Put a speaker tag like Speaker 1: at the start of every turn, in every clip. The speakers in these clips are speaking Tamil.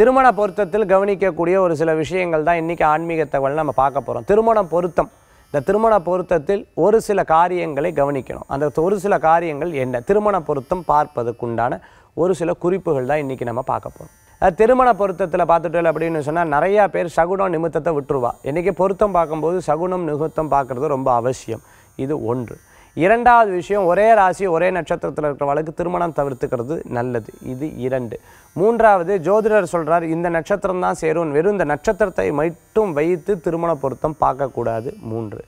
Speaker 1: திருமண பொருத்தத்தில் கவனிக்கக்கூடிய ஒரு சில விஷயங்கள் தான் இன்றைக்கி ஆன்மீக தகவல் நம்ம பார்க்க போகிறோம் திருமணம் பொருத்தம் இந்த திருமண பொருத்தத்தில் ஒரு சில காரியங்களை கவனிக்கணும் அந்த ஒரு சில காரியங்கள் என்ன திருமண பொருத்தம் பார்ப்பதுக்குண்டான ஒரு சில குறிப்புகள் தான் இன்றைக்கி நம்ம பார்க்க போகிறோம் திருமண பொருத்தத்தில் பார்த்துட்டோம் அப்படின்னு சொன்னால் நிறையா பேர் சகுனம் நிமித்தத்தை விட்டுருவா இன்றைக்கி பொருத்தம் பார்க்கும்போது சகுனம் நிமித்தம் பார்க்குறது ரொம்ப அவசியம் இது ஒன்று இரண்டாவது விஷயம் ஒரே ராசி ஒரே நட்சத்திரத்தில் இருக்கிற வழக்கு திருமணம் தவிர்த்துக்கிறது நல்லது இது இரண்டு மூன்றாவது ஜோதிடர் சொல்கிறார் இந்த நட்சத்திரம் தான் சேரும் வெறும் இந்த நட்சத்திரத்தை மட்டும் வைத்து திருமண பொருத்தம் பார்க்கக்கூடாது மூன்று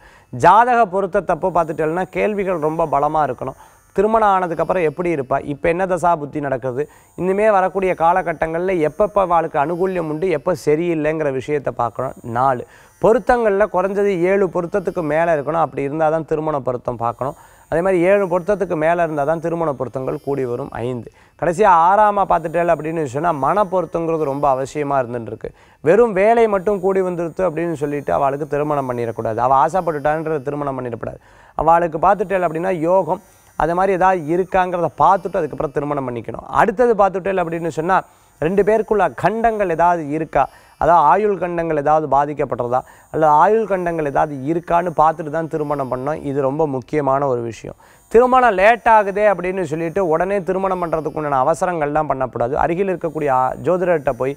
Speaker 1: ஜாதக பொருத்தத்தப்போ பார்த்துட்டேன்னா கேள்விகள் ரொம்ப பலமாக இருக்கணும் திருமணம் ஆனதுக்கப்புறம் எப்படி இருப்பா இப்போ என்ன தசா புத்தி நடக்குது இனிமே வரக்கூடிய காலகட்டங்களில் எப்பப்போ வாளுக்கு அனுகூல்யம் உண்டு எப்போ சரியில்லைங்கிற விஷயத்தை பார்க்கணும் நாலு பொருத்தங்களில் குறைஞ்சது ஏழு பொருத்தத்துக்கு மேலே இருக்கணும் அப்படி இருந்தால் தான் திருமண பொருத்தம் பார்க்கணும் அதே மாதிரி ஏழு பொருத்தத்துக்கு மேலே இருந்தால் தான் திருமண பொருத்தங்கள் கூடி வரும் ஐந்து கடைசியாக ஆறாமல் பார்த்துட்டேல் அப்படின்னு சொன்னால் மன பொருத்தங்கிறது ரொம்ப அவசியமாக இருந்துட்டுருக்கு வெறும் வேலை மட்டும் கூடி வந்துருத்து அப்படின்னு சொல்லிட்டு அவளுக்கு திருமணம் பண்ணிடக்கூடாது அவள் ஆசைப்பட்டுட்டான்ற திருமணம் பண்ணிடக்கூடாது அவளுக்கு பார்த்துட்டேல் அப்படின்னா யோகம் அது மாதிரி ஏதாவது இருக்காங்கிறத பார்த்துட்டு அதுக்கப்புறம் திருமணம் பண்ணிக்கணும் அடுத்தது பார்த்துட்டு இல்லை அப்படின்னு சொன்னால் ரெண்டு பேருக்குள்ள கண்டங்கள் ஏதாவது இருக்கா அதாவது ஆயுள் கண்டங்கள் ஏதாவது பாதிக்கப்படுறதா அல்லது ஆயுள் கண்டங்கள் ஏதாவது இருக்கான்னு பார்த்துட்டு தான் திருமணம் பண்ணோம் இது ரொம்ப முக்கியமான ஒரு விஷயம் திருமணம் லேட் ஆகுது அப்படின்னு சொல்லிட்டு உடனே திருமணம் பண்ணுறதுக்கு உண்டான அவசரங்கள்லாம் பண்ணக்கூடாது அருகில் இருக்கக்கூடிய ஜோதிடர்கிட்ட போய்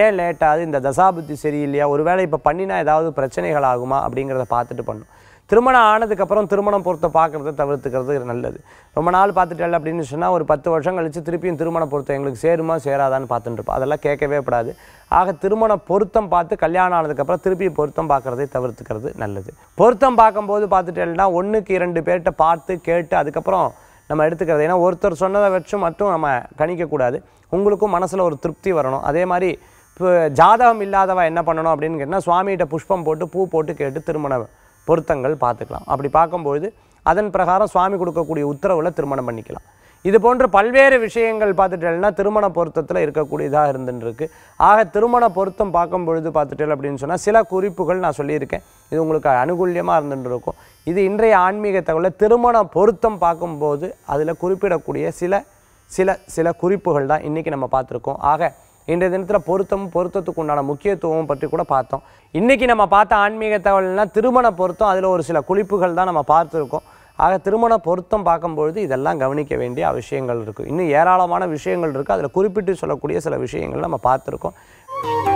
Speaker 1: ஏன் லேட்டாகுது இந்த தசாபுத்தி சரியில்லையா ஒருவேளை இப்போ பண்ணினா ஏதாவது பிரச்சனைகள் ஆகுமா அப்படிங்கிறத பார்த்துட்டு பண்ணும் திருமணம் ஆனதுக்கப்புறம் திருமணம் பொருத்த பார்க்குறத தவிர்த்துக்கிறது நல்லது ரொம்ப நாள் பார்த்துட்டல அப்படின்னு சொன்னால் ஒரு பத்து வருஷம் கழித்து திருப்பியும் திருமண பொருத்தம் எங்களுக்கு சேருமா சேராதான்னு பார்த்துட்டுருப்போம் அதெல்லாம் கேட்கவே கூடாது ஆக திருமண பொருத்தம் பார்த்து கல்யாணம் ஆனதுக்கப்புறம் திருப்பி பொருத்தம் பார்க்குறதை தவிர்த்துக்கிறது நல்லது பொருத்தம் பார்க்கும்போது பார்த்துட்டேன்னா ஒன்றுக்கு இரண்டு பேர்கிட்ட பார்த்து கேட்டு அதுக்கப்புறம் நம்ம எடுத்துக்கிறது ஏன்னா ஒருத்தர் சொன்னதை வச்சு மட்டும் நம்ம கணிக்கக்கூடாது உங்களுக்கும் மனசில் ஒரு திருப்தி வரணும் அதே மாதிரி இப்போ ஜாதகம் இல்லாதவ என்ன பண்ணணும் அப்படின்னு கேட்டால் சுவாமிகிட்ட புஷ்பம் போட்டு பூ போட்டு கேட்டு திருமணம் பொருத்தங்கள் பார்த்துக்கலாம் அப்படி பார்க்கும்பொழுது அதன் பிரகாரம் சுவாமி கொடுக்கக்கூடிய உத்தரவில் திருமணம் பண்ணிக்கலாம் இது போன்ற பல்வேறு விஷயங்கள் பார்த்துட்டேன்னா திருமண பொருத்தத்தில் இருக்கக்கூடியதாக இருந்துருக்கு ஆக திருமண பொருத்தம் பார்க்கும் பொழுது பார்த்துட்டேன் அப்படின்னு சொன்னால் சில குறிப்புகள் நான் சொல்லியிருக்கேன் இது உங்களுக்கு அனுகூல்யமாக இருந்துருக்கும் இது இன்றைய ஆன்மீக தகவலில் திருமண பொருத்தம் பார்க்கும்போது அதில் குறிப்பிடக்கூடிய சில சில சில குறிப்புகள் தான் இன்றைக்கி நம்ம பார்த்துருக்கோம் ஆக இன்றைய தினத்தில் பொருத்தம் பொருத்தத்துக்கு உண்டான முக்கியத்துவம் பற்றி கூட பார்த்தோம் இன்றைக்கி நம்ம பார்த்த ஆன்மீக தகவல்னால் திருமண பொருத்தம் அதில் ஒரு சில குளிப்புகள் தான் நம்ம பார்த்துருக்கோம் ஆக திருமண பொருத்தம் பார்க்கும்பொழுது இதெல்லாம் கவனிக்க வேண்டிய விஷயங்கள் இருக்குது இன்னும் ஏராளமான விஷயங்கள் இருக்குது அதில் குறிப்பிட்டு சொல்லக்கூடிய சில விஷயங்கள் நம்ம பார்த்துருக்கோம்